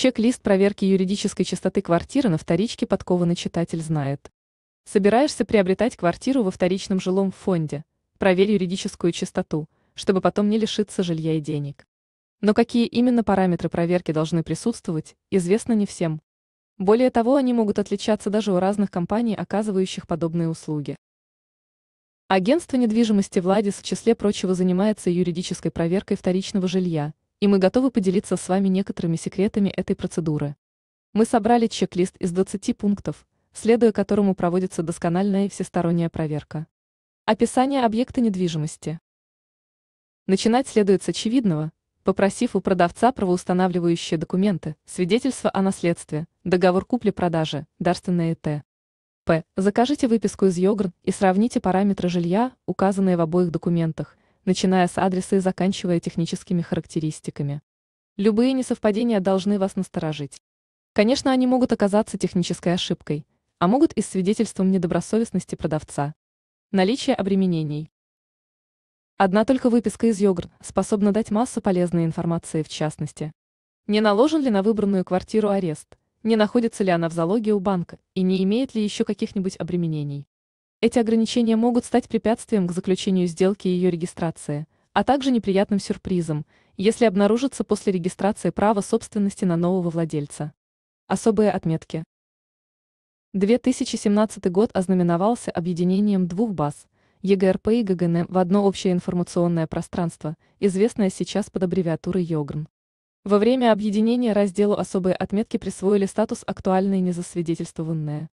Чек-лист проверки юридической чистоты квартиры на вторичке подкованный читатель знает. Собираешься приобретать квартиру во вторичном жилом фонде? Проверь юридическую чистоту, чтобы потом не лишиться жилья и денег. Но какие именно параметры проверки должны присутствовать, известно не всем. Более того, они могут отличаться даже у разных компаний, оказывающих подобные услуги. Агентство недвижимости «Владис» в числе прочего занимается юридической проверкой вторичного жилья – и мы готовы поделиться с вами некоторыми секретами этой процедуры. Мы собрали чек-лист из 20 пунктов, следуя которому проводится доскональная и всесторонняя проверка. Описание объекта недвижимости. Начинать следует с очевидного, попросив у продавца правоустанавливающие документы, свидетельство о наследстве, договор купли-продажи, дарственное т. П. Закажите выписку из Йогрн и сравните параметры жилья, указанные в обоих документах, начиная с адреса и заканчивая техническими характеристиками. Любые несовпадения должны вас насторожить. Конечно, они могут оказаться технической ошибкой, а могут и свидетельством недобросовестности продавца. Наличие обременений. Одна только выписка из йогурт способна дать массу полезной информации в частности. Не наложен ли на выбранную квартиру арест, не находится ли она в залоге у банка и не имеет ли еще каких-нибудь обременений. Эти ограничения могут стать препятствием к заключению сделки и ее регистрации, а также неприятным сюрпризом, если обнаружится после регистрации право собственности на нового владельца. Особые отметки. 2017 год ознаменовался объединением двух баз – ЕГРП и ГГН в одно общее информационное пространство, известное сейчас под аббревиатурой ЙОГРН. Во время объединения разделу «Особые отметки» присвоили статус «Актуальные незасвидетельствованные».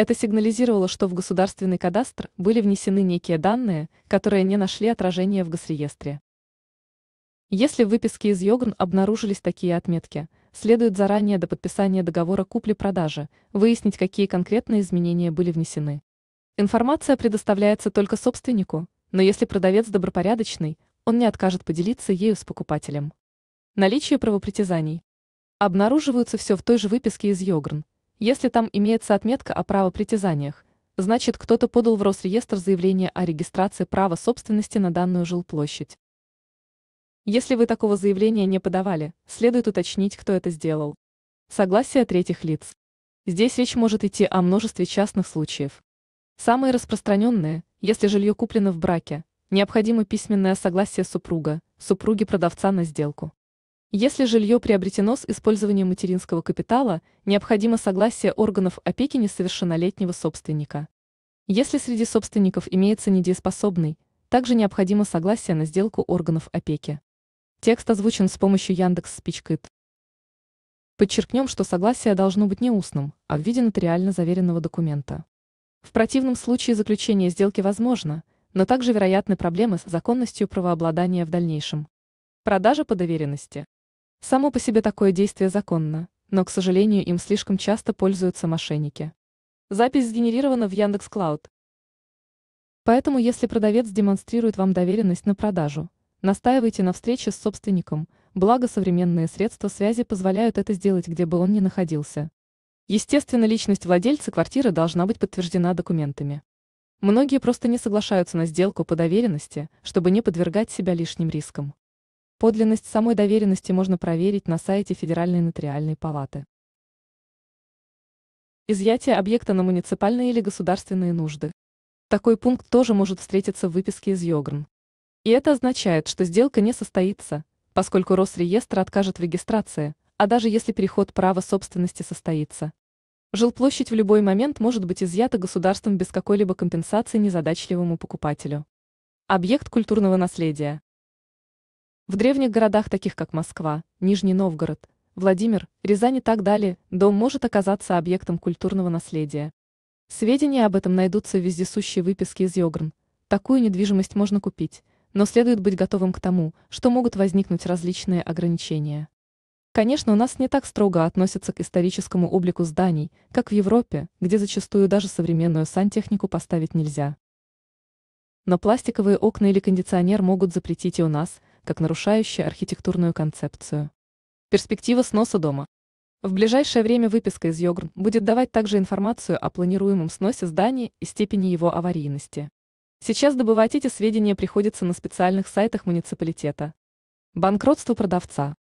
Это сигнализировало, что в государственный кадастр были внесены некие данные, которые не нашли отражения в госреестре. Если в выписке из Йогрн обнаружились такие отметки, следует заранее до подписания договора купли-продажи выяснить, какие конкретные изменения были внесены. Информация предоставляется только собственнику, но если продавец добропорядочный, он не откажет поделиться ею с покупателем. Наличие правопритязаний. Обнаруживаются все в той же выписке из Йогрн, если там имеется отметка о правопритязаниях, значит кто-то подал в Росреестр заявление о регистрации права собственности на данную жилплощадь. Если вы такого заявления не подавали, следует уточнить, кто это сделал. Согласие третьих лиц. Здесь речь может идти о множестве частных случаев. Самые распространенные, если жилье куплено в браке, необходимо письменное согласие супруга, супруги продавца на сделку. Если жилье приобретено с использованием материнского капитала, необходимо согласие органов опеки несовершеннолетнего собственника. Если среди собственников имеется недееспособный, также необходимо согласие на сделку органов опеки. Текст озвучен с помощью Яндекс Спичкит. Подчеркнем, что согласие должно быть не устным, а в виде нотариально заверенного документа. В противном случае заключение сделки возможно, но также вероятны проблемы с законностью правообладания в дальнейшем. Продажа по доверенности. Само по себе такое действие законно, но, к сожалению, им слишком часто пользуются мошенники. Запись сгенерирована в Яндекс Клауд. Поэтому, если продавец демонстрирует вам доверенность на продажу, настаивайте на встрече с собственником, благо современные средства связи позволяют это сделать, где бы он ни находился. Естественно, личность владельца квартиры должна быть подтверждена документами. Многие просто не соглашаются на сделку по доверенности, чтобы не подвергать себя лишним рискам. Подлинность самой доверенности можно проверить на сайте Федеральной нотариальной палаты. Изъятие объекта на муниципальные или государственные нужды. Такой пункт тоже может встретиться в выписке из Йогрн. И это означает, что сделка не состоится, поскольку Росреестр откажет в регистрации, а даже если переход права собственности состоится. Жилплощадь в любой момент может быть изъята государством без какой-либо компенсации незадачливому покупателю. Объект культурного наследия. В древних городах, таких как Москва, Нижний Новгород, Владимир, Рязань и так далее, дом может оказаться объектом культурного наследия. Сведения об этом найдутся в вездесущей выписке из Йогрн. Такую недвижимость можно купить, но следует быть готовым к тому, что могут возникнуть различные ограничения. Конечно, у нас не так строго относятся к историческому облику зданий, как в Европе, где зачастую даже современную сантехнику поставить нельзя. Но пластиковые окна или кондиционер могут запретить и у нас – как нарушающее архитектурную концепцию. Перспектива сноса дома. В ближайшее время выписка из Йогрн будет давать также информацию о планируемом сносе здания и степени его аварийности. Сейчас добывать эти сведения приходится на специальных сайтах муниципалитета. Банкротство продавца.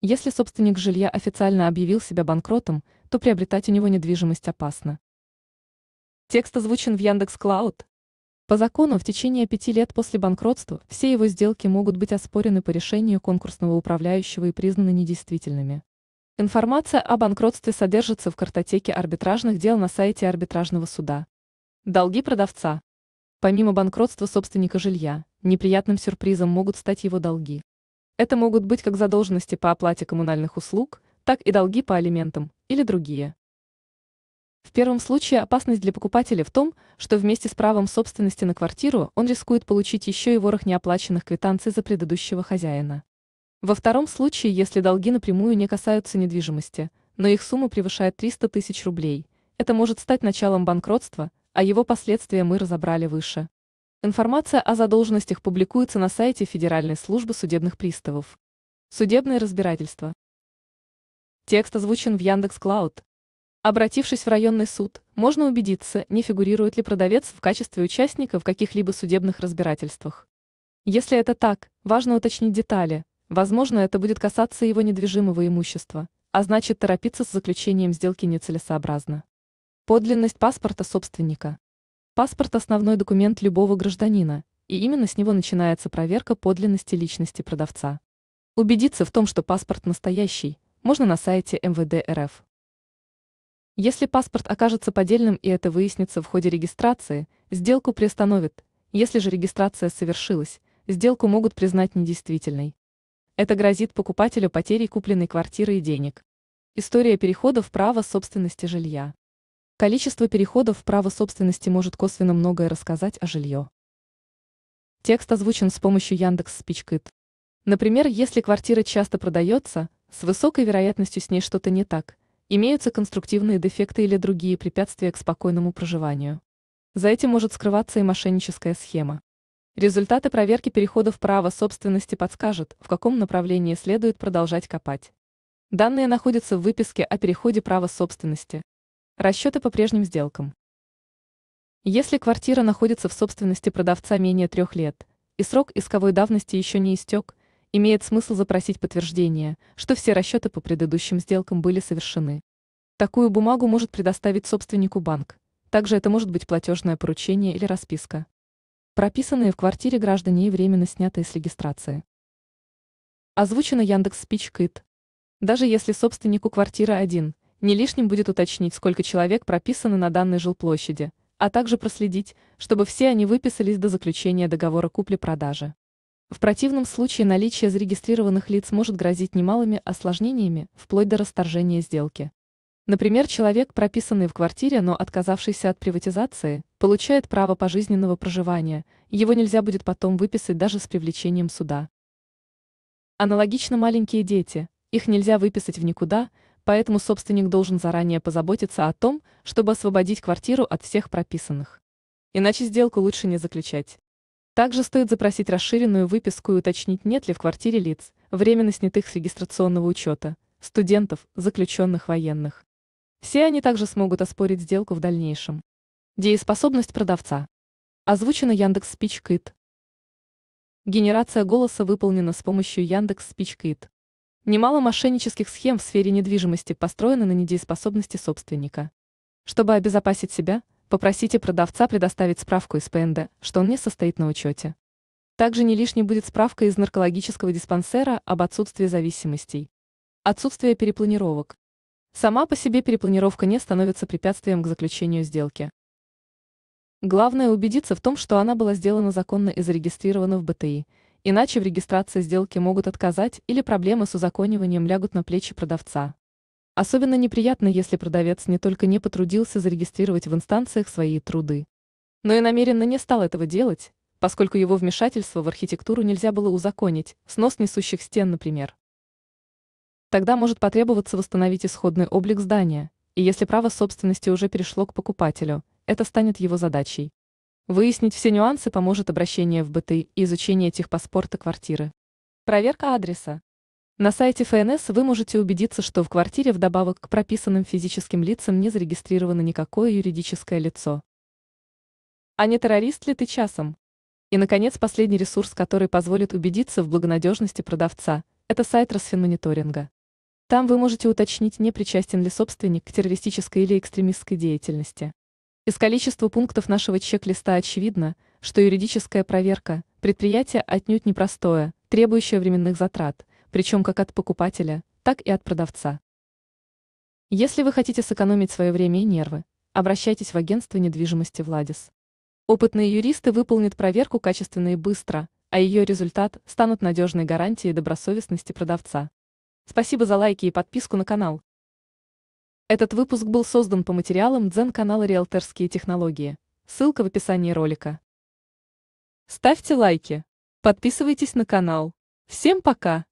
Если собственник жилья официально объявил себя банкротом, то приобретать у него недвижимость опасно. Текст озвучен в Яндекс.Клауд. По закону в течение пяти лет после банкротства все его сделки могут быть оспорены по решению конкурсного управляющего и признаны недействительными. Информация о банкротстве содержится в картотеке арбитражных дел на сайте арбитражного суда. Долги продавца. Помимо банкротства собственника жилья, неприятным сюрпризом могут стать его долги. Это могут быть как задолженности по оплате коммунальных услуг, так и долги по алиментам или другие. В первом случае опасность для покупателя в том, что вместе с правом собственности на квартиру он рискует получить еще и ворох неоплаченных квитанций за предыдущего хозяина. Во втором случае, если долги напрямую не касаются недвижимости, но их сумма превышает 300 тысяч рублей, это может стать началом банкротства, а его последствия мы разобрали выше. Информация о задолженностях публикуется на сайте Федеральной службы судебных приставов. Судебное разбирательство. Текст озвучен в Яндекс.Клауд. Обратившись в районный суд, можно убедиться, не фигурирует ли продавец в качестве участника в каких-либо судебных разбирательствах. Если это так, важно уточнить детали. Возможно, это будет касаться его недвижимого имущества, а значит торопиться с заключением сделки нецелесообразно. Подлинность паспорта собственника. Паспорт – основной документ любого гражданина, и именно с него начинается проверка подлинности личности продавца. Убедиться в том, что паспорт настоящий, можно на сайте МВД РФ. Если паспорт окажется поддельным и это выяснится в ходе регистрации, сделку приостановят. Если же регистрация совершилась, сделку могут признать недействительной. Это грозит покупателю потерей купленной квартиры и денег. История переходов права собственности жилья. Количество переходов права собственности может косвенно многое рассказать о жилье. Текст озвучен с помощью Яндекс Спичкит. Например, если квартира часто продается, с высокой вероятностью с ней что-то не так, имеются конструктивные дефекты или другие препятствия к спокойному проживанию. За этим может скрываться и мошенническая схема. Результаты проверки переходов права собственности подскажут, в каком направлении следует продолжать копать. Данные находятся в выписке о переходе права собственности. Расчеты по прежним сделкам. Если квартира находится в собственности продавца менее трех лет, и срок исковой давности еще не истек, имеет смысл запросить подтверждение, что все расчеты по предыдущим сделкам были совершены. Такую бумагу может предоставить собственнику банк. Также это может быть платежное поручение или расписка. Прописанные в квартире граждане и временно снятые с регистрации. Озвучено Яндекс Спичкит. Даже если собственнику квартиры один, не лишним будет уточнить, сколько человек прописаны на данной жилплощади, а также проследить, чтобы все они выписались до заключения договора купли-продажи. В противном случае наличие зарегистрированных лиц может грозить немалыми осложнениями, вплоть до расторжения сделки. Например, человек, прописанный в квартире, но отказавшийся от приватизации, получает право пожизненного проживания, его нельзя будет потом выписать даже с привлечением суда. Аналогично маленькие дети, их нельзя выписать в никуда, поэтому собственник должен заранее позаботиться о том, чтобы освободить квартиру от всех прописанных. Иначе сделку лучше не заключать. Также стоит запросить расширенную выписку и уточнить, нет ли в квартире лиц, временно снятых с регистрационного учета, студентов, заключенных военных. Все они также смогут оспорить сделку в дальнейшем. Дееспособность продавца. Озвучено Яндекс Спичкит. Генерация голоса выполнена с помощью Яндекс Спичкит. Немало мошеннических схем в сфере недвижимости построены на недееспособности собственника. Чтобы обезопасить себя, Попросите продавца предоставить справку из ПНД, что он не состоит на учете. Также не лишней будет справка из наркологического диспансера об отсутствии зависимостей. Отсутствие перепланировок. Сама по себе перепланировка не становится препятствием к заключению сделки. Главное убедиться в том, что она была сделана законно и зарегистрирована в БТИ, иначе в регистрации сделки могут отказать или проблемы с узакониванием лягут на плечи продавца. Особенно неприятно, если продавец не только не потрудился зарегистрировать в инстанциях свои труды, но и намеренно не стал этого делать, поскольку его вмешательство в архитектуру нельзя было узаконить, снос несущих стен, например. Тогда может потребоваться восстановить исходный облик здания, и если право собственности уже перешло к покупателю, это станет его задачей. Выяснить все нюансы поможет обращение в БТИ и изучение техпаспорта квартиры. Проверка адреса. На сайте ФНС вы можете убедиться, что в квартире вдобавок к прописанным физическим лицам не зарегистрировано никакое юридическое лицо. А не террорист ли ты часом? И, наконец, последний ресурс, который позволит убедиться в благонадежности продавца, это сайт Росфинмониторинга. Там вы можете уточнить, не причастен ли собственник к террористической или экстремистской деятельности. Из количества пунктов нашего чек-листа очевидно, что юридическая проверка предприятия отнюдь непростое, требующее временных затрат причем как от покупателя, так и от продавца. Если вы хотите сэкономить свое время и нервы, обращайтесь в агентство недвижимости «Владис». Опытные юристы выполнят проверку качественно и быстро, а ее результат станут надежной гарантией добросовестности продавца. Спасибо за лайки и подписку на канал. Этот выпуск был создан по материалам дзен-канала «Риэлторские технологии». Ссылка в описании ролика. Ставьте лайки. Подписывайтесь на канал. Всем пока!